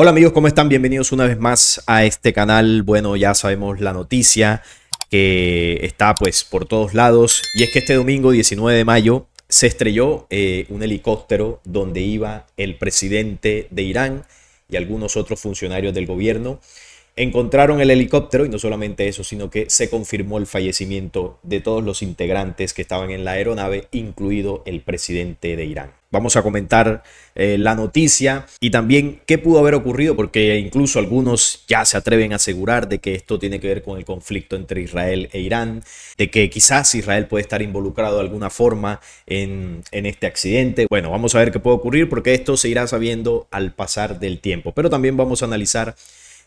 Hola amigos, ¿cómo están? Bienvenidos una vez más a este canal. Bueno, ya sabemos la noticia que está pues por todos lados. Y es que este domingo 19 de mayo se estrelló eh, un helicóptero donde iba el presidente de Irán y algunos otros funcionarios del gobierno. Encontraron el helicóptero y no solamente eso, sino que se confirmó el fallecimiento de todos los integrantes que estaban en la aeronave, incluido el presidente de Irán. Vamos a comentar eh, la noticia y también qué pudo haber ocurrido, porque incluso algunos ya se atreven a asegurar de que esto tiene que ver con el conflicto entre Israel e Irán, de que quizás Israel puede estar involucrado de alguna forma en este accidente. Bueno, vamos a ver qué puede ocurrir, porque esto se irá sabiendo al pasar del tiempo, pero también vamos a analizar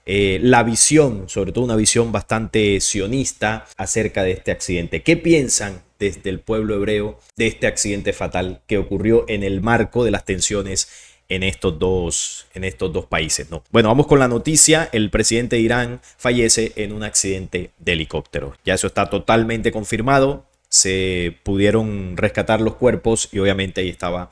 eh, la visión, sobre todo una visión bastante sionista acerca de este accidente. ¿Qué piensan desde el pueblo hebreo de este accidente fatal que ocurrió en el marco de las tensiones en estos dos, en estos dos países. ¿no? Bueno, vamos con la noticia. El presidente de Irán fallece en un accidente de helicóptero. Ya eso está totalmente confirmado. Se pudieron rescatar los cuerpos y obviamente ahí estaba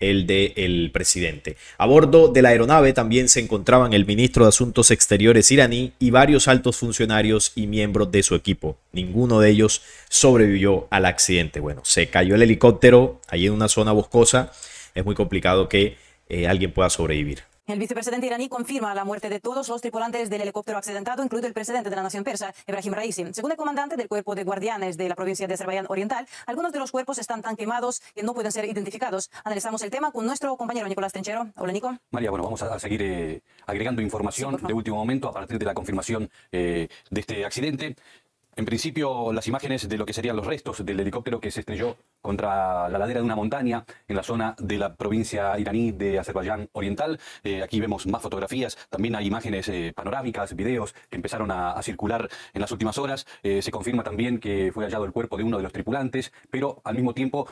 el del presidente. A bordo de la aeronave también se encontraban el ministro de Asuntos Exteriores iraní y varios altos funcionarios y miembros de su equipo. Ninguno de ellos sobrevivió al accidente. Bueno, se cayó el helicóptero ahí en una zona boscosa. Es muy complicado que eh, alguien pueda sobrevivir. El vicepresidente iraní confirma la muerte de todos los tripulantes del helicóptero accidentado, incluido el presidente de la nación persa, Ebrahim Raisi. Según el comandante del cuerpo de guardianes de la provincia de Azerbaiyán Oriental, algunos de los cuerpos están tan quemados que no pueden ser identificados. Analizamos el tema con nuestro compañero Nicolás Tenchero. Hola, Nico. María, bueno, vamos a seguir eh, agregando información de último momento a partir de la confirmación eh, de este accidente. En principio, las imágenes de lo que serían los restos del helicóptero que se estrelló contra la ladera de una montaña en la zona de la provincia iraní de Azerbaiyán Oriental. Eh, aquí vemos más fotografías, también hay imágenes eh, panorámicas, videos que empezaron a, circular en las últimas horas. Eh, se confirma también que fue hallado el cuerpo de uno de los tripulantes, pero al mismo tiempo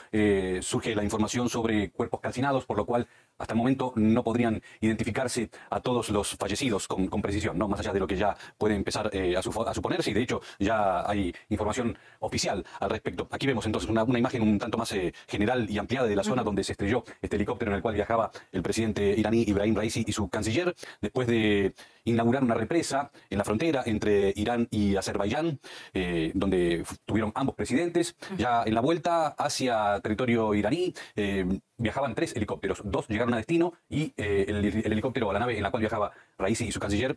surge la información sobre cuerpos calcinados, por lo cual hasta el momento no podrían identificarse a todos los fallecidos con, precisión, ¿no? más allá de lo que ya puede empezar a, suponerse, y de hecho ya hay información oficial al respecto. Aquí vemos entonces una, una imagen, un un tanto más eh, general y ampliada de la zona donde se estrelló este helicóptero en el cual viajaba el presidente iraní Ibrahim Raisi y su canciller, después de inaugurar una represa en la frontera entre Irán y Azerbaiyán, eh, donde tuvieron ambos presidentes. Ya en la vuelta hacia territorio iraní eh, viajaban tres helicópteros, dos llegaron a destino y el, helicóptero o la nave en la cual viajaba Raisi y su canciller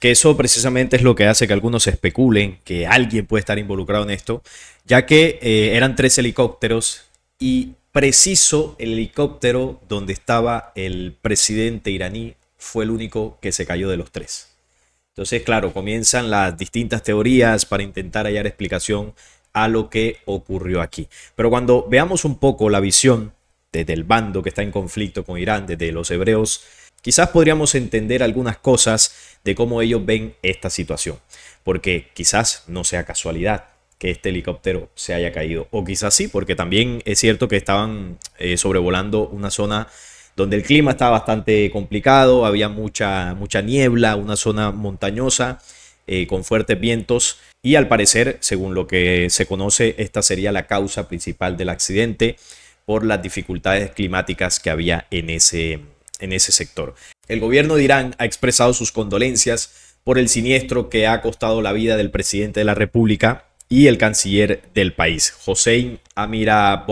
que eso precisamente es lo que hace que algunos especulen que alguien puede estar involucrado en esto, ya que eh, eran tres helicópteros y preciso el helicóptero donde estaba el presidente iraní fue el único que se cayó de los tres. Entonces, claro, comienzan las distintas teorías para intentar hallar explicación a lo que ocurrió aquí. Pero cuando veamos un poco la visión desde el bando que está en conflicto con Irán, desde los hebreos, Quizás podríamos entender algunas cosas de cómo ellos ven esta situación, porque quizás no sea casualidad que este helicóptero se haya caído, o quizás sí, porque también es cierto que estaban eh, sobrevolando una zona donde el clima estaba bastante complicado, había mucha, mucha niebla, una zona montañosa eh, con fuertes vientos y al parecer, según lo que se conoce, esta sería la causa principal del accidente por las dificultades climáticas que había en ese en ese sector. El gobierno de Irán ha expresado sus condolencias por el siniestro que ha costado la vida del presidente de la República y el canciller del país, Hossein Amira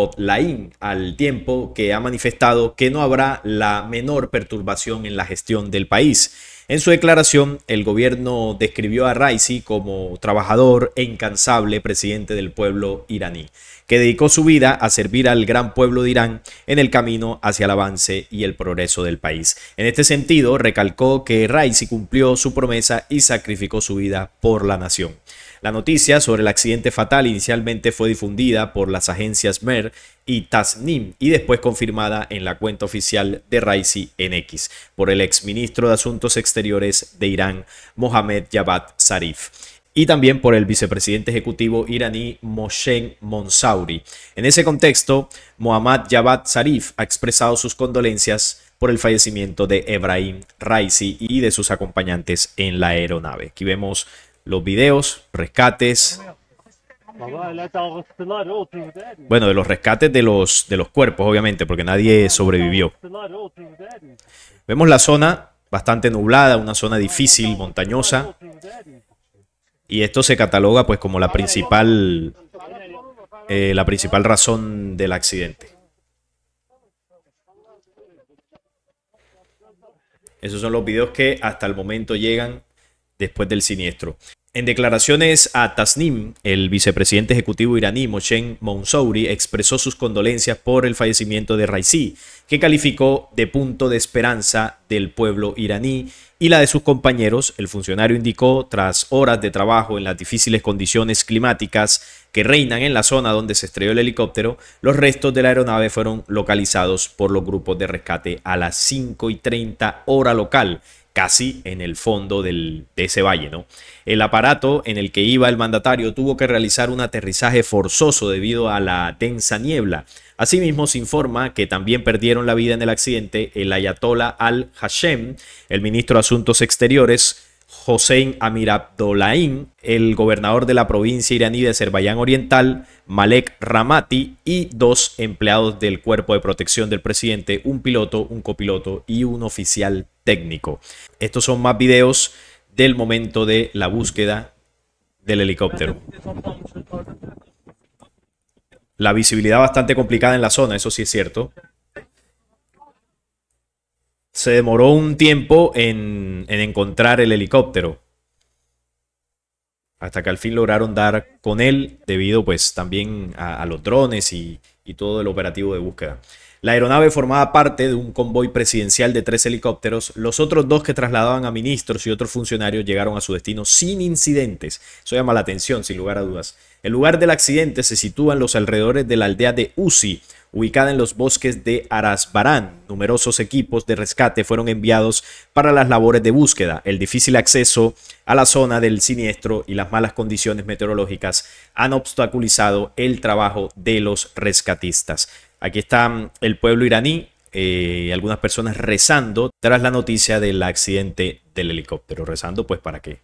al tiempo que ha manifestado que no habrá la menor perturbación en la gestión del país en su declaración, el gobierno describió a Raisi como trabajador e incansable presidente del pueblo iraní, que dedicó su vida a servir al gran pueblo de Irán en el camino hacia el avance y el progreso del país. En este sentido, recalcó que Raisi cumplió su promesa y sacrificó su vida por la nación. La noticia sobre el accidente fatal inicialmente fue difundida por las agencias MER y Tasnim y después confirmada en la cuenta oficial de Raisi en X por el exministro de Asuntos Exteriores de Irán, Mohamed Javad Zarif y también por el vicepresidente ejecutivo iraní Moshen Monsauri. En ese contexto, Mohammad Javad Zarif ha expresado sus condolencias por el fallecimiento de Ebrahim Raisi y de sus acompañantes en la aeronave. Aquí vemos los videos, rescates. Bueno, de los rescates de los, de los cuerpos, obviamente, porque nadie sobrevivió. Vemos la zona bastante nublada, una zona difícil, montañosa. Y esto se cataloga pues como la principal, eh, la principal razón del accidente. Esos son los videos que hasta el momento llegan después del siniestro. En declaraciones a Tasnim, el vicepresidente ejecutivo iraní Moshen Monsouri expresó sus condolencias por el fallecimiento de Raisi, que calificó de punto de esperanza del pueblo iraní y la de sus compañeros. El funcionario indicó, tras horas de trabajo en las difíciles condiciones climáticas que reinan en la zona donde se estrelló el helicóptero, los restos de la aeronave fueron localizados por los grupos de rescate a las 5 y 30 hora local casi en el fondo de ese valle. ¿no? El aparato en el que iba el mandatario tuvo que realizar un aterrizaje forzoso debido a la densa niebla. Asimismo, se informa que también perdieron la vida en el accidente el ayatollah al-Hashem, el ministro de Asuntos Exteriores, Hossein Amir el gobernador de la provincia iraní de Azerbaiyán Oriental, Malek Ramati, y dos empleados del Cuerpo de Protección del Presidente, un piloto, un copiloto y un oficial técnico. Estos son más videos del momento de la búsqueda del helicóptero. La visibilidad bastante complicada en la zona, eso sí es cierto. Se demoró un tiempo en, encontrar el helicóptero. Hasta que al fin lograron dar con él debido pues también a, los drones y todo el operativo de búsqueda. La aeronave formaba parte de un convoy presidencial de tres helicópteros. Los otros dos que trasladaban a ministros y otros funcionarios llegaron a su destino sin incidentes. Eso llama la atención, sin lugar a dudas. El lugar del accidente se sitúa en los alrededores de la aldea de Uzi, ubicada en los bosques de Arasbarán. Numerosos equipos de rescate fueron enviados para las labores de búsqueda. El difícil acceso a la zona del siniestro y las malas condiciones meteorológicas han obstaculizado el trabajo de los rescatistas. Aquí está mm, el pueblo iraní, y eh, algunas personas rezando tras la noticia del accidente del helicóptero, rezando pues para que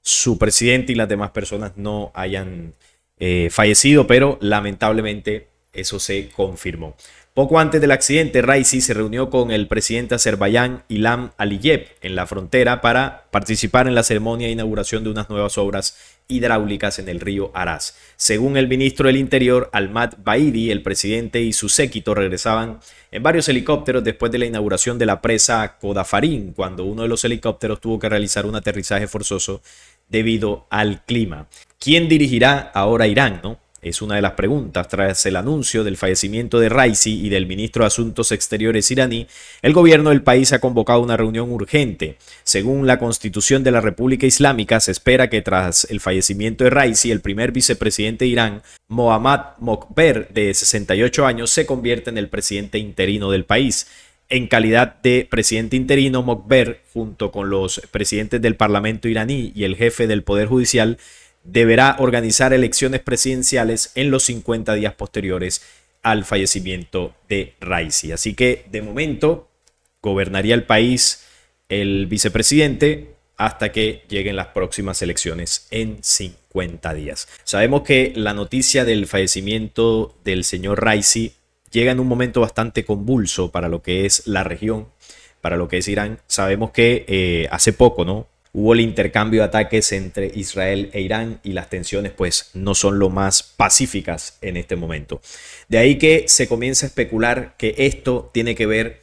su presidente y las demás personas no hayan eh, fallecido, pero lamentablemente eso se confirmó. Poco antes del accidente, Raisi se reunió con el presidente azerbaiyán Ilham Aliyev en la frontera para participar en la ceremonia de inauguración de unas nuevas obras hidráulicas en el río Aras. Según el ministro del Interior, Almat Baidi, el presidente y su séquito regresaban en varios helicópteros después de la inauguración de la presa Kodafarín, cuando uno de los helicópteros tuvo que realizar un aterrizaje forzoso debido al clima. ¿Quién dirigirá ahora Irán? No? Es una de las preguntas. Tras el anuncio del fallecimiento de Raisi y del ministro de Asuntos Exteriores iraní, el gobierno del país ha convocado una reunión urgente. Según la Constitución de la República Islámica, se espera que tras el fallecimiento de Raisi, el primer vicepresidente de Irán, Mohammad Mokber, de 68 años, se convierta en el presidente interino del país. En calidad de presidente interino, Mokber, junto con los presidentes del Parlamento iraní y el jefe del Poder Judicial, deberá organizar elecciones presidenciales en los 50 días posteriores al fallecimiento de Raisi. Así que de momento gobernaría el país el vicepresidente hasta que lleguen las próximas elecciones en 50 días. Sabemos que la noticia del fallecimiento del señor Raisi llega en un momento bastante convulso para lo que es la región, para lo que es Irán. Sabemos que eh, hace poco, ¿no? hubo el intercambio de ataques entre Israel e Irán y las tensiones pues no son lo más pacíficas en este momento. De ahí que se comienza a especular que esto tiene que ver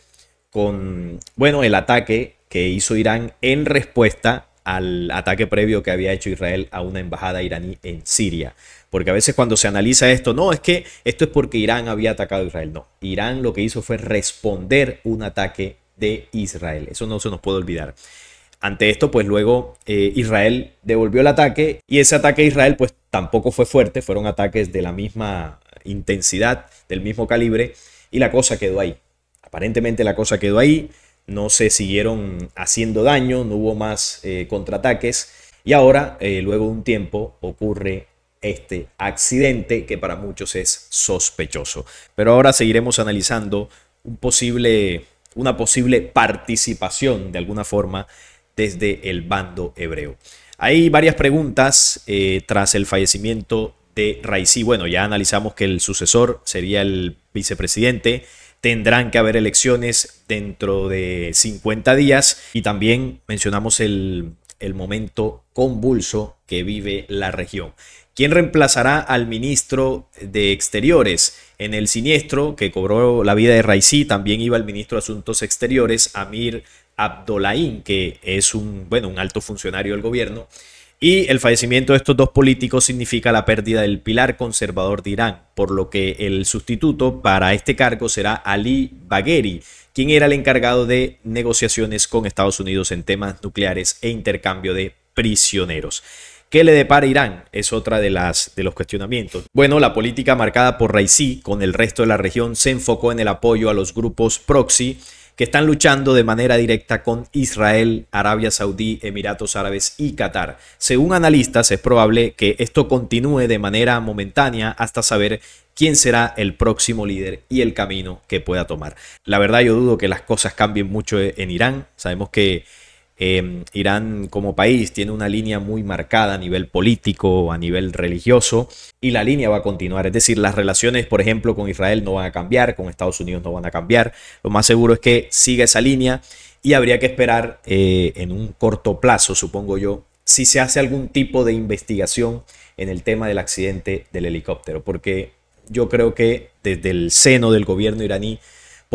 con, bueno, el ataque que hizo Irán en respuesta al ataque previo que había hecho Israel a una embajada iraní en Siria. Porque a veces cuando se analiza esto, no, es que esto es porque Irán había atacado a Israel. No, Irán lo que hizo fue responder un ataque de Israel. Eso no se nos puede olvidar. Ante esto, pues luego eh, Israel devolvió el ataque y ese ataque a Israel pues tampoco fue fuerte, fueron ataques de la misma intensidad, del mismo calibre y la cosa quedó ahí. Aparentemente la cosa quedó ahí, no se siguieron haciendo daño, no hubo más eh, contraataques y ahora, eh, luego de un tiempo, ocurre este accidente que para muchos es sospechoso. Pero ahora seguiremos analizando una posible participación de alguna forma desde el bando hebreo. Hay varias preguntas eh, tras el fallecimiento de Raisi. Bueno, ya analizamos que el sucesor sería el vicepresidente. Tendrán que haber elecciones dentro de 50 días. Y también mencionamos el, el momento convulso que vive la región. ¿Quién reemplazará al ministro de Exteriores? En el siniestro que cobró la vida de Raisi también iba el ministro de Asuntos Exteriores, Amir Abdolaín, que es un, bueno, un alto funcionario del gobierno. Y el fallecimiento de estos dos políticos significa la pérdida del pilar conservador de Irán, por lo que el sustituto para este cargo será Ali Bagheri, quien era el encargado de negociaciones con Estados Unidos en temas nucleares e intercambio de prisioneros. ¿Qué le depara Irán? Es otra de, las, de los cuestionamientos. Bueno, la política marcada por Raisi con el resto de la región se enfocó en el apoyo a los grupos proxy que están luchando de manera directa con Israel, Arabia Saudí, Emiratos Árabes y Qatar. Según analistas, es probable que esto continúe de manera momentánea hasta saber quién será el próximo líder y el camino que pueda tomar. La verdad yo dudo que las cosas cambien mucho en Irán. Sabemos que Em, Irán como país tiene una línea muy marcada a nivel político, a nivel religioso, y la línea va a continuar. Es decir, las relaciones, por ejemplo, con Israel no van a cambiar, con Estados Unidos no van a cambiar. Lo más seguro es que siga esa línea y habría que esperar eh, en un corto plazo, supongo yo, si se hace algún tipo de investigación en el tema del accidente del helicóptero, porque yo creo que desde el seno del gobierno iraní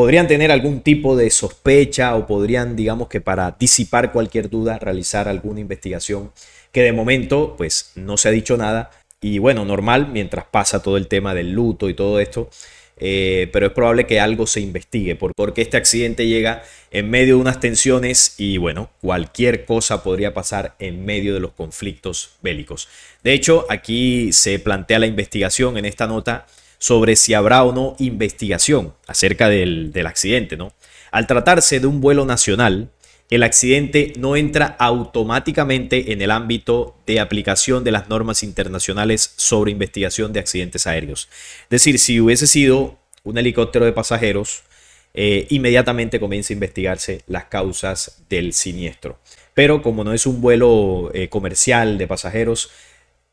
podrían tener algún tipo de sospecha o podrían, digamos que para disipar cualquier duda, realizar alguna investigación que de momento pues no se ha dicho nada y bueno, normal mientras pasa todo el tema del luto y todo esto. Eh, pero es probable que algo se investigue porque este accidente llega en medio de unas tensiones y bueno, cualquier cosa podría pasar en medio de los conflictos bélicos. De hecho, aquí se plantea la investigación en esta nota sobre si habrá o no investigación acerca del, del accidente, ¿no? Al tratarse de un vuelo nacional, el accidente no entra automáticamente en el ámbito de aplicación de las normas internacionales sobre investigación de accidentes aéreos. Es decir, si hubiese sido un helicóptero de pasajeros, eh, inmediatamente comienza a investigarse las causas del siniestro. Pero como no es un vuelo eh, comercial de pasajeros,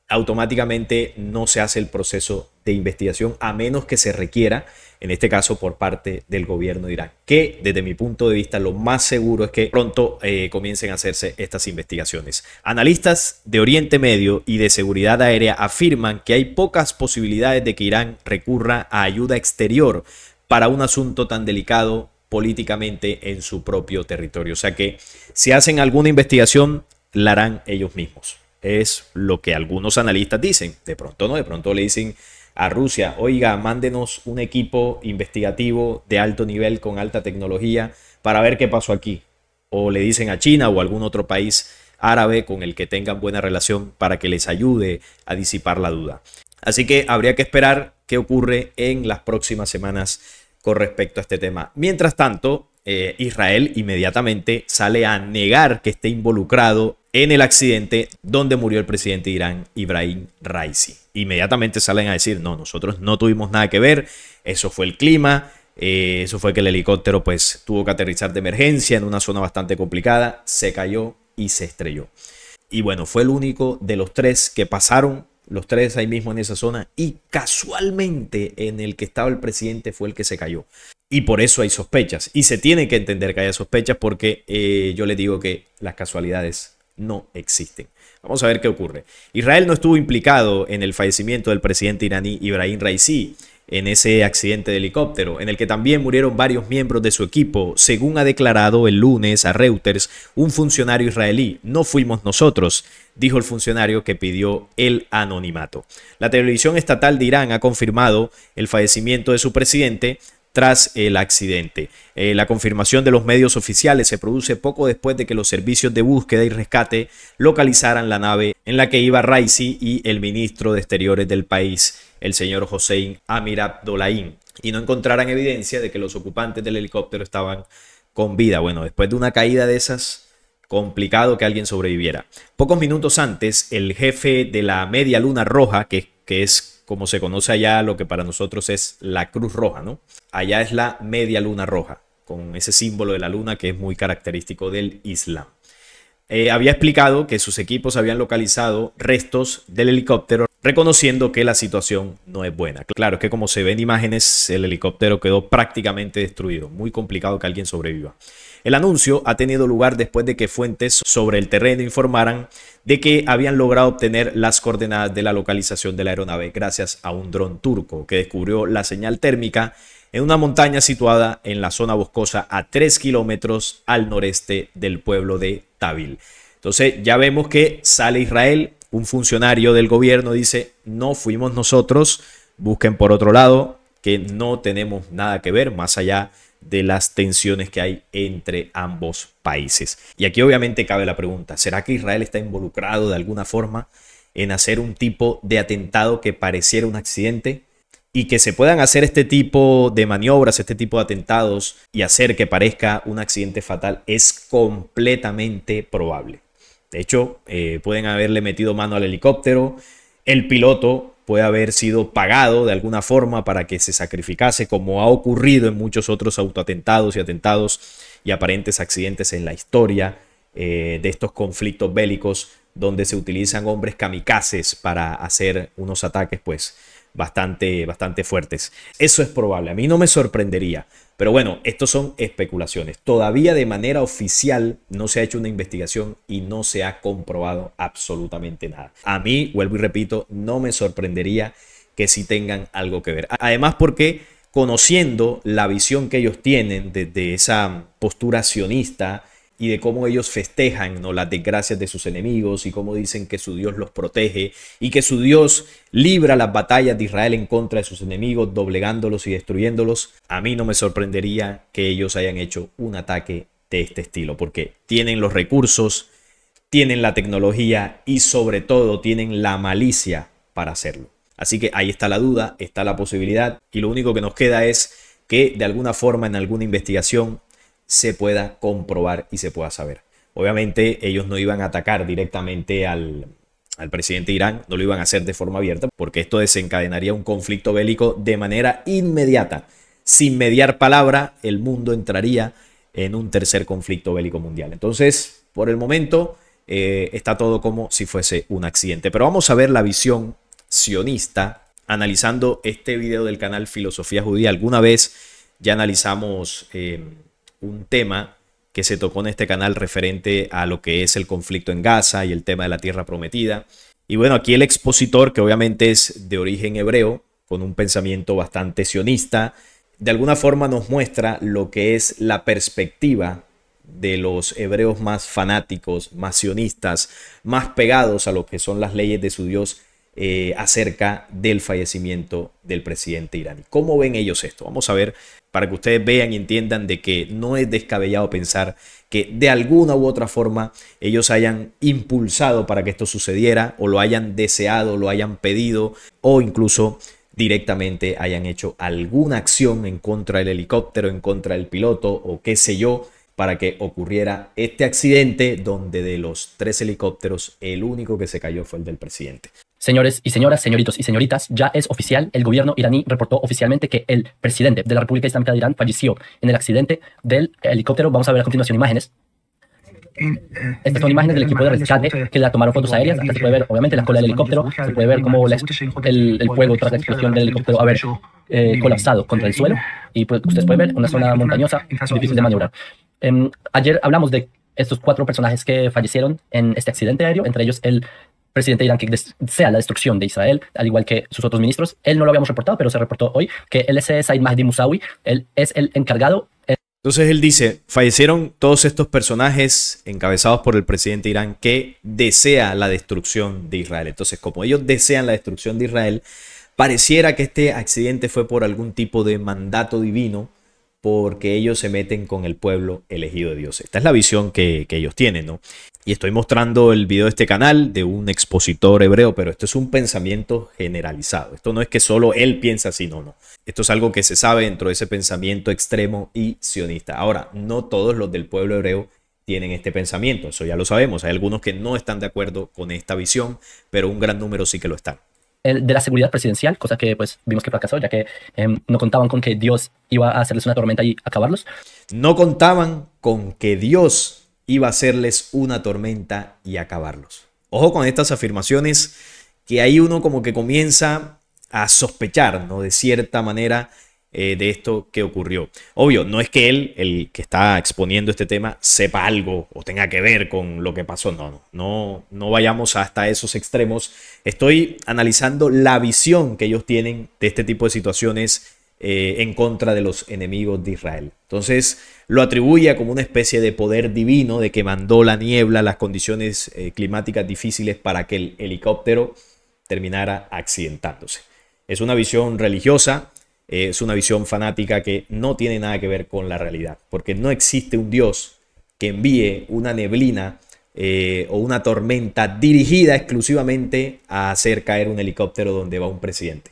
automáticamente no se hace el proceso de investigación a menos que se requiera, en este caso por parte del gobierno de Irán, que desde mi punto de vista lo más seguro es que pronto eh, comiencen a hacerse estas investigaciones. Analistas de Oriente Medio y de seguridad aérea afirman que hay pocas posibilidades de que Irán recurra a ayuda exterior para un asunto tan delicado políticamente en su propio territorio. O sea que si hacen alguna investigación, la harán ellos mismos. Es lo que algunos analistas dicen. De pronto no, de pronto le dicen a Rusia, oiga, mándenos un equipo investigativo de alto nivel con alta tecnología para ver qué pasó aquí. O le dicen a China o algún otro país árabe con el que tengan buena relación para que les ayude a disipar la duda. Así que habría que esperar qué ocurre en las próximas semanas con respecto a este tema. Mientras tanto, eh, Israel inmediatamente sale a negar que esté involucrado en el accidente donde murió el presidente de Irán, Ibrahim Raisi. Inmediatamente salen a decir, no, nosotros no tuvimos nada que ver, eso fue el clima, eh, eso fue que el helicóptero pues tuvo que aterrizar de emergencia en una zona bastante complicada, se cayó y se estrelló. Y bueno, fue el único de los tres que pasaron, los tres ahí mismo en esa zona, y casualmente en el que estaba el presidente fue el que se cayó. Y por eso hay sospechas. Y se tiene que entender que haya sospechas porque eh, yo le digo que las casualidades no existen. Vamos a ver qué ocurre. Israel no estuvo implicado en el fallecimiento del presidente iraní Ibrahim Raisi en ese accidente de helicóptero, en el que también murieron varios miembros de su equipo, según ha declarado el lunes a Reuters un funcionario israelí. No fuimos nosotros, dijo el funcionario que pidió el anonimato. La televisión estatal de Irán ha confirmado el fallecimiento de su presidente, tras el accidente. Eh, la confirmación de los medios oficiales se produce poco después de que los servicios de búsqueda y rescate localizaran la nave en la que iba Raisi y el ministro de Exteriores del país, el señor Hossein Amir Dolaín, y no encontraran evidencia de que los ocupantes del helicóptero estaban con vida. Bueno, después de una caída de esas, complicado que alguien sobreviviera. Pocos minutos antes, el jefe de la Media Luna Roja, que, que es como se conoce allá lo que para nosotros es la Cruz Roja, ¿no? Allá es la media luna roja, con ese símbolo de la luna que es muy característico del Islam. Eh, había explicado que sus equipos habían localizado restos del helicóptero, reconociendo que la situación no es buena. Claro que como se ven imágenes, el helicóptero quedó prácticamente destruido. Muy complicado que alguien sobreviva. El anuncio ha tenido lugar después de que fuentes sobre el terreno informaran de que habían logrado obtener las coordenadas de la localización de la aeronave gracias a un dron turco que descubrió la señal térmica en una montaña situada en la zona boscosa a 3 kilómetros al noreste del pueblo de Tabil. Entonces ya vemos que sale Israel, un funcionario del gobierno dice, no fuimos nosotros, busquen por otro lado, que no tenemos nada que ver más allá de de las tensiones que hay entre ambos países. Y aquí obviamente cabe la pregunta, ¿será que Israel está involucrado de alguna forma en hacer un tipo de atentado que pareciera un accidente? Y que se puedan hacer este tipo de maniobras, este tipo de atentados y hacer que parezca un accidente fatal es completamente probable. De hecho, eh, pueden haberle metido mano al helicóptero, el piloto puede haber sido pagado de alguna forma para que se sacrificase, como ha ocurrido en muchos otros autoatentados y atentados y aparentes accidentes en la historia eh, de estos conflictos bélicos, donde se utilizan hombres kamikazes para hacer unos ataques, pues bastante, bastante fuertes. Eso es probable, a mí no me sorprendería. Pero bueno, estos son especulaciones. Todavía de manera oficial no se ha hecho una investigación y no se ha comprobado absolutamente nada. A mí, vuelvo y repito, no me sorprendería que sí tengan algo que ver. Además, porque conociendo la visión que ellos tienen desde de esa postura sionista, y de cómo ellos festejan ¿no? las desgracias de sus enemigos y cómo dicen que su Dios los protege y que su Dios libra las batallas de Israel en contra de sus enemigos, doblegándolos y destruyéndolos, a mí no me sorprendería que ellos hayan hecho un ataque de este estilo, porque tienen los recursos, tienen la tecnología y sobre todo tienen la malicia para hacerlo. Así que ahí está la duda, está la posibilidad y lo único que nos queda es que de alguna forma en alguna investigación se pueda comprobar y se pueda saber. Obviamente ellos no iban a atacar directamente al, presidente Irán, no lo iban a hacer de forma abierta, porque esto desencadenaría un conflicto bélico de manera inmediata. Sin mediar palabra, el mundo entraría en un tercer conflicto bélico mundial. Entonces, por el momento, eh, está todo como si fuese un accidente. Pero vamos a ver la visión sionista analizando este video del canal Filosofía Judía. Alguna vez ya analizamos... Eh, un tema que se tocó en este canal referente a lo que es el conflicto en Gaza y el tema de la tierra prometida. Y bueno, aquí el expositor, que obviamente es de origen hebreo, con un pensamiento bastante sionista, de alguna forma nos muestra lo que es la perspectiva de los hebreos más fanáticos, más sionistas, más pegados a lo que son las leyes de su Dios eh, acerca del fallecimiento del presidente iraní. ¿Cómo ven ellos esto? Vamos a ver para que ustedes vean y entiendan de que no es descabellado pensar que de alguna u otra forma ellos hayan impulsado para que esto sucediera o lo hayan deseado, lo hayan pedido o incluso directamente hayan hecho alguna acción en contra del helicóptero, en contra del piloto o qué sé yo, para que ocurriera este accidente donde de los tres helicópteros el único que se cayó fue el del presidente. Señores y señoras, señoritos y señoritas, ya es oficial, el gobierno iraní reportó oficialmente que el presidente de la República Islámica de Irán falleció en el accidente del helicóptero. Vamos a ver a continuación imágenes. Eh, Estas son imágenes del equipo de rescate que la tomaron fotos aéreas. Acá se puede ver, obviamente, la cola del helicóptero. Se puede ver cómo el, fuego tras la explosión del helicóptero haber eh, colapsado contra el suelo. Y pues, ustedes pueden ver una zona montañosa difícil de maniobrar. Em, ayer hablamos de estos cuatro personajes que fallecieron en este accidente aéreo, entre ellos el presidente de Irán que desea la destrucción de Israel, al igual que sus otros ministros. Él no lo habíamos reportado, pero se reportó hoy que él es Said Mahdi Musawi, él es el encargado. Entonces él dice, fallecieron todos estos personajes encabezados por el presidente de Irán que desea la destrucción de Israel. Entonces, como ellos desean la destrucción de Israel, pareciera que este accidente fue por algún tipo de mandato divino porque ellos se meten con el pueblo elegido de Dios. Esta es la visión que, que ellos tienen, ¿no? y estoy mostrando el video de este canal de un expositor hebreo, pero esto es un pensamiento generalizado. Esto no es que solo él piensa así, no, no. Esto es algo que se sabe dentro de ese pensamiento extremo y sionista. Ahora, no todos los del pueblo hebreo tienen este pensamiento, eso ya lo sabemos. Hay algunos que no están de acuerdo con esta visión, pero un gran número sí que lo están de la seguridad presidencial, cosa que pues vimos que fracasó, ya que em, no contaban con que Dios iba a hacerles una tormenta y acabarlos. No contaban con que Dios iba a hacerles una tormenta y acabarlos. Ojo con estas afirmaciones que ahí uno como que comienza a sospechar, ¿no? De cierta manera eh, de esto que ocurrió. Obvio, no es que él, el que está exponiendo este tema, sepa algo o tenga que ver con lo que pasó. no, no, no vayamos hasta esos extremos. Estoy analizando la visión que ellos tienen de este tipo de situaciones eh, en contra de los enemigos de Israel. Entonces lo atribuye como una especie de poder divino de que mandó la niebla, las condiciones eh, climáticas difíciles para que el helicóptero terminara accidentándose. Es una visión religiosa, eh, es una visión fanática que no tiene nada que ver con la realidad, porque no existe un Dios que envíe una neblina o una tormenta dirigida exclusivamente a hacer caer un helicóptero donde va un presidente.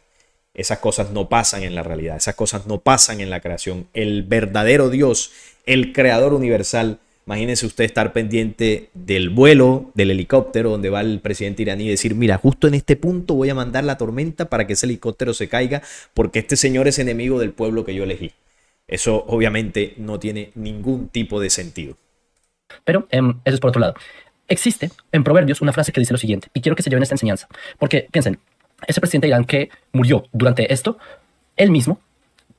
Esas cosas no pasan en la realidad, esas cosas no pasan en la creación. El verdadero Dios, el creador universal, imagínense usted estar pendiente del vuelo, del helicóptero, donde va el presidente iraní y decir, mira, justo en este punto voy a mandar la tormenta para que ese helicóptero se caiga, porque este señor es enemigo del pueblo que yo elegí. Eso obviamente no tiene ningún tipo de sentido. Pero em, eso es por otro lado. Existe en Proverbios una frase que dice lo siguiente, y quiero que se lleven esta enseñanza, porque piensen, ese presidente de Irán que murió durante esto, él mismo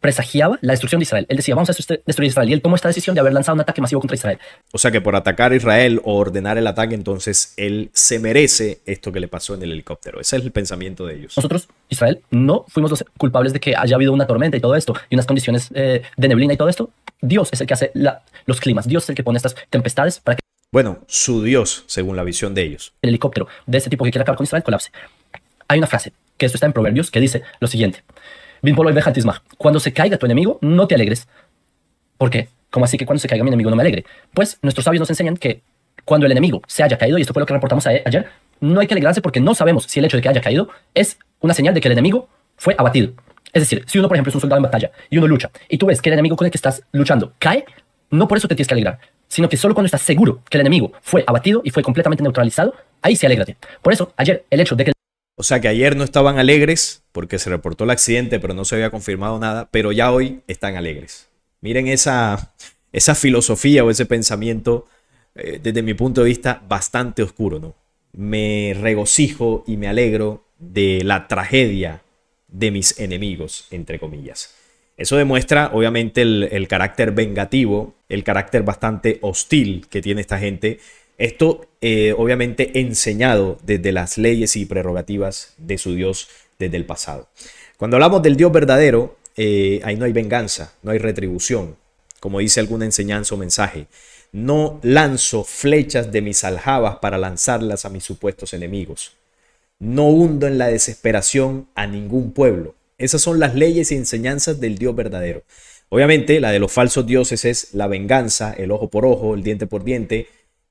presagiaba la destrucción de Israel. Él decía, vamos a destruir Israel. Y él tomó esta decisión de haber lanzado un ataque masivo contra Israel. O sea que por atacar a Israel o ordenar el ataque, entonces él se merece esto que le pasó en el helicóptero. Ese es el pensamiento de ellos. Nosotros, Israel, no fuimos los culpables de que haya habido una tormenta y todo esto, y unas condiciones eh, de neblina y todo esto. Dios es el que hace los climas. Dios es el que pone estas tempestades para que... Bueno, su Dios, según la visión de ellos. El helicóptero de ese tipo que quiere acabar con Israel colapse. Hay una frase, que esto está en Proverbios, que dice lo siguiente. Cuando se caiga tu enemigo, no te alegres. ¿Por qué? ¿Cómo así que cuando se caiga mi enemigo no me alegre? Pues nuestros sabios nos enseñan que cuando el enemigo se haya caído, y esto fue lo que reportamos ayer, no hay que alegrarse porque no sabemos si el hecho de que haya caído es una señal de que el enemigo fue abatido. Es decir, si uno, por ejemplo, es un soldado en batalla y uno lucha y tú ves que el enemigo con el que estás luchando cae, no por eso te tienes que alegrar, sino que solo cuando estás seguro que el enemigo fue abatido y fue completamente neutralizado, ahí se alégrate. Por eso, ayer el hecho de que el o sea que ayer no estaban alegres porque se reportó el accidente, pero no se había confirmado nada, pero ya hoy están alegres. Miren esa, esa filosofía o ese pensamiento, eh, desde mi punto de vista, bastante oscuro, ¿no? Me regocijo y me alegro de la tragedia de mis enemigos, entre comillas. Eso demuestra, obviamente, el, el carácter vengativo, el carácter bastante hostil que tiene esta gente esto eh, obviamente enseñado desde las leyes y prerrogativas de su Dios desde el pasado. Cuando hablamos del Dios verdadero, eh, ahí no hay venganza, no hay retribución, como dice alguna enseñanza o mensaje. No lanzo flechas de mis aljabas para lanzarlas a mis supuestos enemigos. No hundo en la desesperación a ningún pueblo. Esas son las leyes y enseñanzas del Dios verdadero. Obviamente, la de los falsos dioses es la venganza, el ojo por ojo, el diente por diente,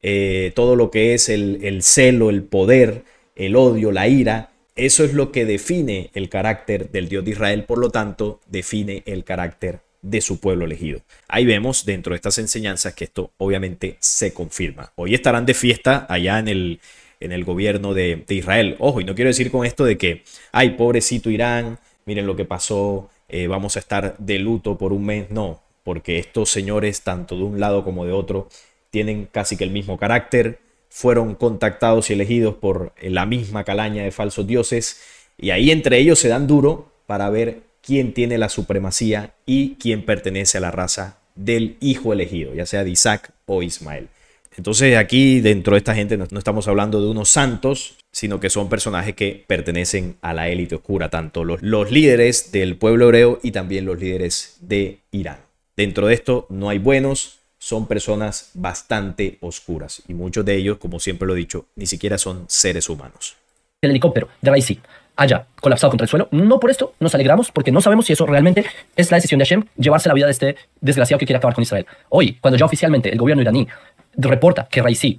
eh, todo lo que es el, celo, el poder, el odio, la ira. Eso es lo que define el carácter del Dios de Israel, por lo tanto, define el carácter de su pueblo elegido. Ahí vemos dentro de estas enseñanzas que esto obviamente se confirma. Hoy estarán de fiesta allá en el, en el gobierno de, Israel. Ojo, y no quiero decir con esto de que, ay, pobrecito Irán, miren lo que pasó, eh, vamos a estar de luto por un mes. No, porque estos señores, tanto de un lado como de otro, tienen casi que el mismo carácter, fueron contactados y elegidos por la misma calaña de falsos dioses, y ahí entre ellos se dan duro para ver quién tiene la supremacía y quién pertenece a la raza del hijo elegido, ya sea de Isaac o Ismael. Entonces aquí dentro de esta gente no, estamos hablando de unos santos, sino que son personajes que pertenecen a la élite oscura, tanto los, los líderes del pueblo hebreo y también los líderes de Irán. Dentro de esto no hay buenos, son personas bastante oscuras y muchos de ellos, como siempre lo he dicho, ni siquiera son seres humanos. El helicóptero de Raisi haya colapsado contra el suelo, no por esto nos alegramos porque no sabemos si eso realmente es la decisión de Hashem llevarse la vida de este desgraciado que quiere acabar con Israel. Hoy, cuando ya oficialmente el gobierno iraní reporta que Raisi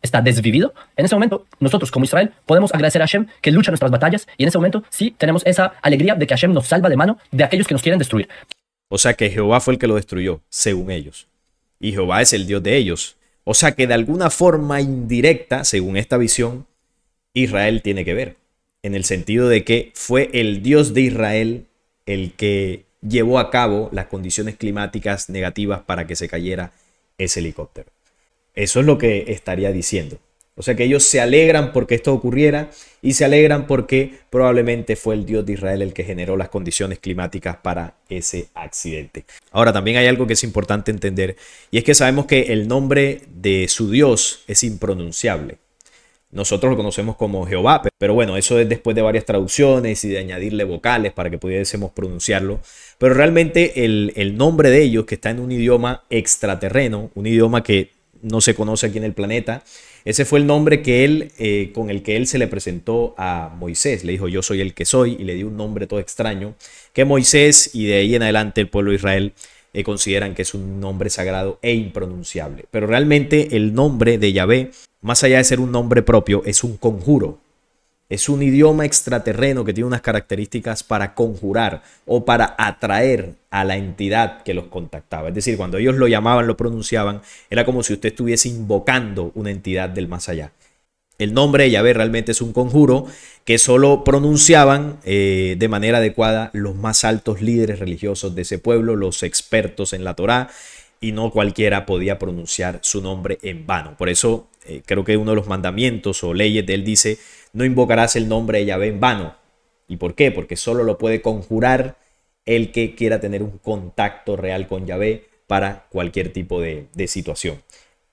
está desvivido, en ese momento nosotros como Israel podemos agradecer a Hashem que lucha nuestras batallas y en ese momento sí tenemos esa alegría de que Hashem nos salva de mano de aquellos que nos quieren destruir. O sea que Jehová fue el que lo destruyó, según ellos y Jehová es el Dios de ellos. O sea que de alguna forma indirecta, según esta visión, Israel tiene que ver, en el sentido de que fue el Dios de Israel el que llevó a cabo las condiciones climáticas negativas para que se cayera ese helicóptero. Eso es lo que estaría diciendo. O sea que ellos se alegran porque esto ocurriera y se alegran porque probablemente fue el Dios de Israel el que generó las condiciones climáticas para ese accidente. Ahora también hay algo que es importante entender y es que sabemos que el nombre de su Dios es impronunciable. Nosotros lo conocemos como Jehová, pero bueno, eso es después de varias traducciones y de añadirle vocales para que pudiésemos pronunciarlo. Pero realmente el, el nombre de ellos, que está en un idioma extraterreno, un idioma que no se conoce aquí en el planeta, ese fue el nombre que él, eh, con el que él se le presentó a Moisés. Le dijo, yo soy el que soy, y le dio un nombre todo extraño, que Moisés y de ahí en adelante el pueblo de Israel eh, consideran que es un nombre sagrado e impronunciable. Pero realmente el nombre de Yahvé, más allá de ser un nombre propio, es un conjuro, es un idioma extraterreno que tiene unas características para conjurar o para atraer a la entidad que los contactaba. Es decir, cuando ellos lo llamaban, lo pronunciaban, era como si usted estuviese invocando una entidad del más allá. El nombre Yahvé realmente es un conjuro que solo pronunciaban eh, de manera adecuada los más altos líderes religiosos de ese pueblo, los expertos en la Torá, y no cualquiera podía pronunciar su nombre en vano. Por eso eh, creo que uno de los mandamientos o leyes de él dice, no invocarás el nombre de Yahvé en vano. ¿Y por qué? Porque solo lo puede conjurar el que quiera tener un contacto real con Yahvé para cualquier tipo de, de situación.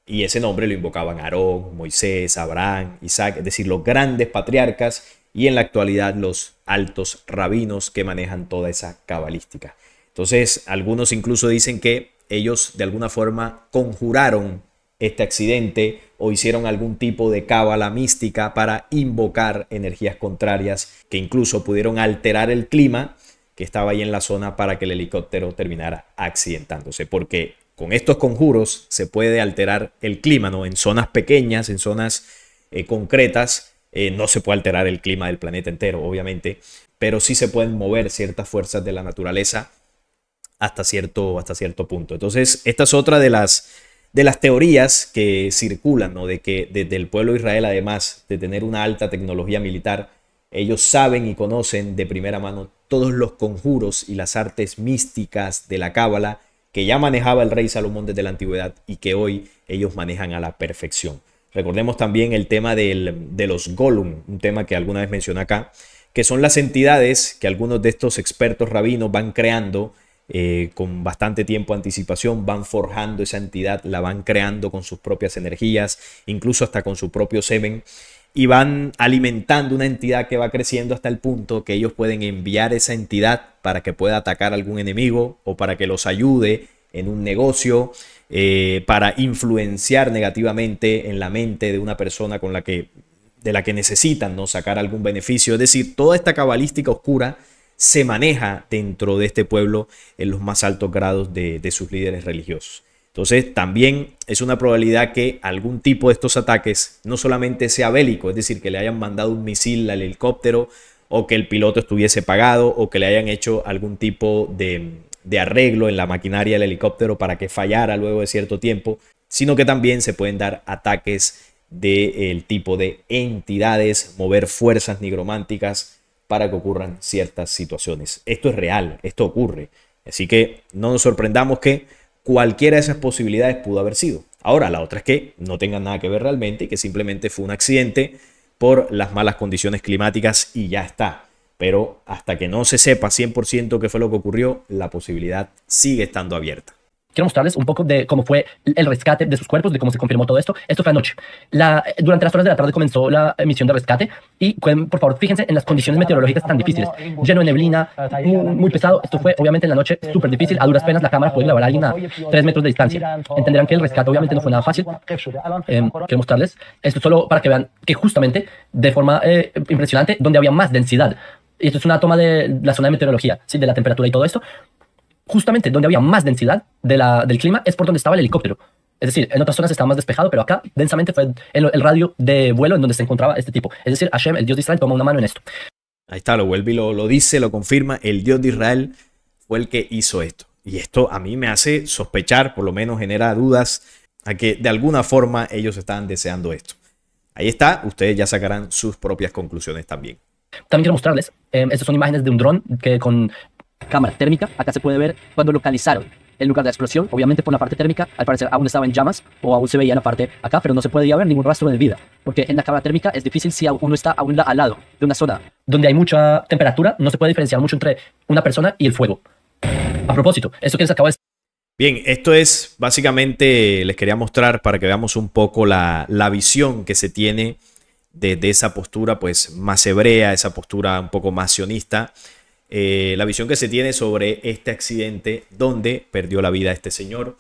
Y ese nombre lo invocaban Aarón, Moisés, Abraham, Isaac, es decir, los grandes patriarcas y en la actualidad los altos rabinos que manejan toda esa cabalística. Entonces, algunos incluso dicen que ellos de alguna forma conjuraron este accidente o hicieron algún tipo de cábala mística para invocar energías contrarias que incluso pudieron alterar el clima que estaba ahí en la zona para que el helicóptero terminara accidentándose. Porque con estos conjuros se puede alterar el clima, ¿no? En zonas pequeñas, en zonas eh, concretas, eh, no se puede alterar el clima del planeta entero, obviamente, pero sí se pueden mover ciertas fuerzas de la naturaleza hasta cierto, hasta cierto punto. Entonces, esta es otra de las de las teorías que circulan, ¿no? De que desde el pueblo de Israel, además de tener una alta tecnología militar, ellos saben y conocen de primera mano todos los conjuros y las artes místicas de la Cábala que ya manejaba el rey Salomón desde la antigüedad y que hoy ellos manejan a la perfección. Recordemos también el tema de los Gollum, un tema que alguna vez mencioné acá, que son las entidades que algunos de estos expertos rabinos van creando eh, con bastante tiempo de anticipación, van forjando esa entidad, la van creando con sus propias energías, incluso hasta con su propio semen, y van alimentando una entidad que va creciendo hasta el punto que ellos pueden enviar esa entidad para que pueda atacar algún enemigo o para que los ayude en un negocio, eh, para influenciar negativamente en la mente de una persona con la que de la que necesitan no sacar algún beneficio, es decir, toda esta cabalística oscura se maneja dentro de este pueblo en los más altos grados de, sus líderes religiosos. Entonces, también es una probabilidad que algún tipo de estos ataques no solamente sea bélico, es decir, que le hayan mandado un misil al helicóptero o que el piloto estuviese pagado o que le hayan hecho algún tipo de, arreglo en la maquinaria del helicóptero para que fallara luego de cierto tiempo, sino que también se pueden dar ataques del tipo de entidades, mover fuerzas nigrománticas, para que ocurran ciertas situaciones. Esto es real, esto ocurre. Así que no nos sorprendamos que cualquiera de esas posibilidades pudo haber sido. Ahora, la otra es que no tengan nada que ver realmente y que simplemente fue un accidente por las malas condiciones climáticas y ya está. Pero hasta que no se sepa 100% qué fue lo que ocurrió, la posibilidad sigue estando abierta quiero mostrarles un poco de cómo fue el rescate de sus cuerpos, de cómo se confirmó todo esto. Esto fue anoche. La, durante las horas de la tarde comenzó la misión de rescate y, por favor, fíjense en las condiciones meteorológicas tan difíciles. Lleno de neblina, muy, pesado. Esto fue, obviamente, en la noche súper difícil. A duras penas la cámara puede grabar a alguien a tres metros de distancia. Entenderán que el rescate, obviamente, no fue nada fácil. Em, quiero mostrarles esto solo para que vean que justamente, de forma eh, impresionante, donde había más densidad. Y esto es una toma de la zona de meteorología, ¿sí? de la temperatura y todo esto justamente donde había más densidad de la, del clima es por donde estaba el helicóptero. Es decir, en otras zonas estaba más despejado, pero acá densamente fue el, radio de vuelo en donde se encontraba este tipo. Es decir, Hashem, el Dios de Israel, tomó una mano en esto. Ahí está, lo vuelve y lo, dice, lo confirma, el Dios de Israel fue el que hizo esto. Y esto a mí me hace sospechar, por lo menos genera dudas, a que de alguna forma ellos estaban deseando esto. Ahí está, ustedes ya sacarán sus propias conclusiones también. También quiero mostrarles, eh, estas son imágenes de un dron que con cámara térmica. Acá se puede ver cuando localizaron el lugar de la explosión. Obviamente por la parte térmica, al parecer aún estaba en llamas o aún se veía la parte acá, pero no se podía ver ningún rastro de vida. Porque en la cámara térmica es difícil si uno está aún al lado de una zona donde hay mucha temperatura, no se puede diferenciar mucho entre una persona y el fuego. A propósito, esto que les acabo de... Bien, esto es básicamente, les quería mostrar para que veamos un poco la, visión que se tiene de, esa postura pues más hebrea, esa postura un poco más sionista eh, la visión que se tiene sobre este accidente donde perdió la vida este señor,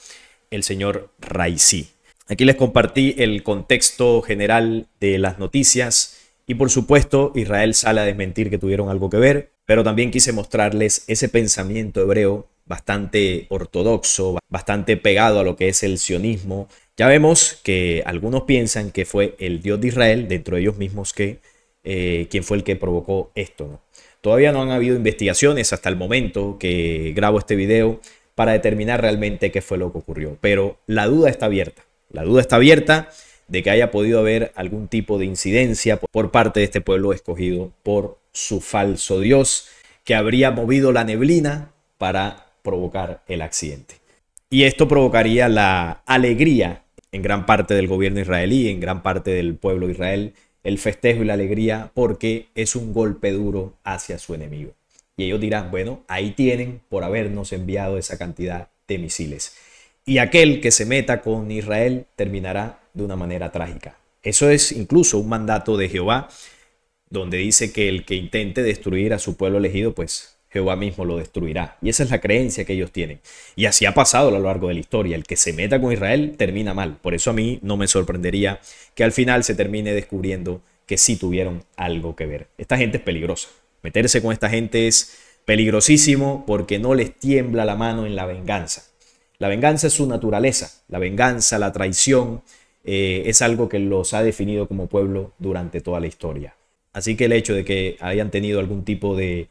el señor Raisi. Aquí les compartí el contexto general de las noticias y por supuesto Israel sale a desmentir que tuvieron algo que ver, pero también quise mostrarles ese pensamiento hebreo bastante ortodoxo, bastante pegado a lo que es el sionismo. Ya vemos que algunos piensan que fue el Dios de Israel, dentro de ellos mismos, que eh, quien fue el que provocó esto. ¿no? Todavía no han habido investigaciones hasta el momento que grabo este video para determinar realmente qué fue lo que ocurrió. Pero la duda está abierta. La duda está abierta de que haya podido haber algún tipo de incidencia por parte de este pueblo escogido por su falso dios que habría movido la neblina para provocar el accidente. Y esto provocaría la alegría en gran parte del gobierno israelí, en gran parte del pueblo israelí, el festejo y la alegría porque es un golpe duro hacia su enemigo. Y ellos dirán, bueno, ahí tienen por habernos enviado esa cantidad de misiles. Y aquel que se meta con Israel terminará de una manera trágica. Eso es incluso un mandato de Jehová, donde dice que el que intente destruir a su pueblo elegido, pues Jehová mismo lo destruirá. Y esa es la creencia que ellos tienen. Y así ha pasado a lo largo de la historia. El que se meta con Israel termina mal. Por eso a mí no me sorprendería que al final se termine descubriendo que sí tuvieron algo que ver. Esta gente es peligrosa. Meterse con esta gente es peligrosísimo porque no les tiembla la mano en la venganza. La venganza es su naturaleza. La venganza, la traición, eh, es algo que los ha definido como pueblo durante toda la historia. Así que el hecho de que hayan tenido algún tipo de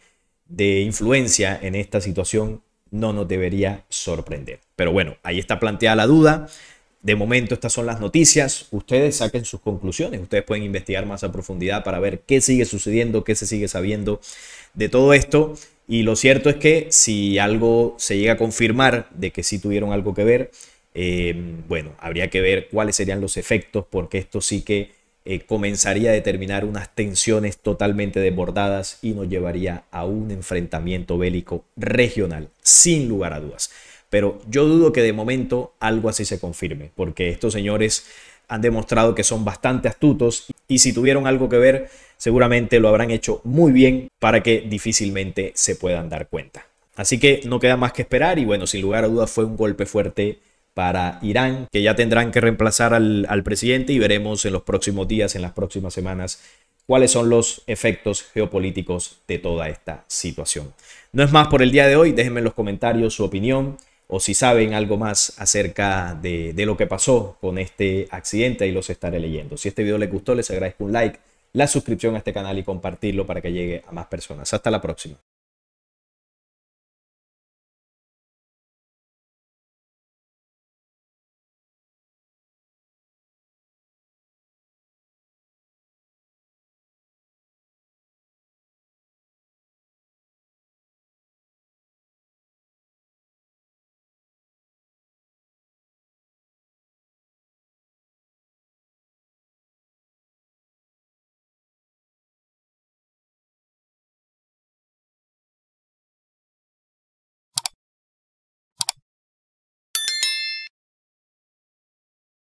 de influencia en esta situación no nos debería sorprender. Pero bueno, ahí está planteada la duda. De momento estas son las noticias. Ustedes saquen sus conclusiones. Ustedes pueden investigar más a profundidad para ver qué sigue sucediendo, qué se sigue sabiendo de todo esto. Y lo cierto es que si algo se llega a confirmar de que sí tuvieron algo que ver, eh, bueno, habría que ver cuáles serían los efectos, porque esto sí que eh, comenzaría a determinar unas tensiones totalmente desbordadas y nos llevaría a un enfrentamiento bélico regional, sin lugar a dudas. Pero yo dudo que de momento algo así se confirme, porque estos señores han demostrado que son bastante astutos y si tuvieron algo que ver, seguramente lo habrán hecho muy bien para que difícilmente se puedan dar cuenta. Así que no queda más que esperar y bueno, sin lugar a dudas fue un golpe fuerte para Irán, que ya tendrán que reemplazar al, presidente y veremos en los próximos días, en las próximas semanas, cuáles son los efectos geopolíticos de toda esta situación. No es más por el día de hoy, déjenme en los comentarios su opinión o si saben algo más acerca de, lo que pasó con este accidente y los estaré leyendo. Si este video les gustó, les agradezco un like, la suscripción a este canal y compartirlo para que llegue a más personas. Hasta la próxima.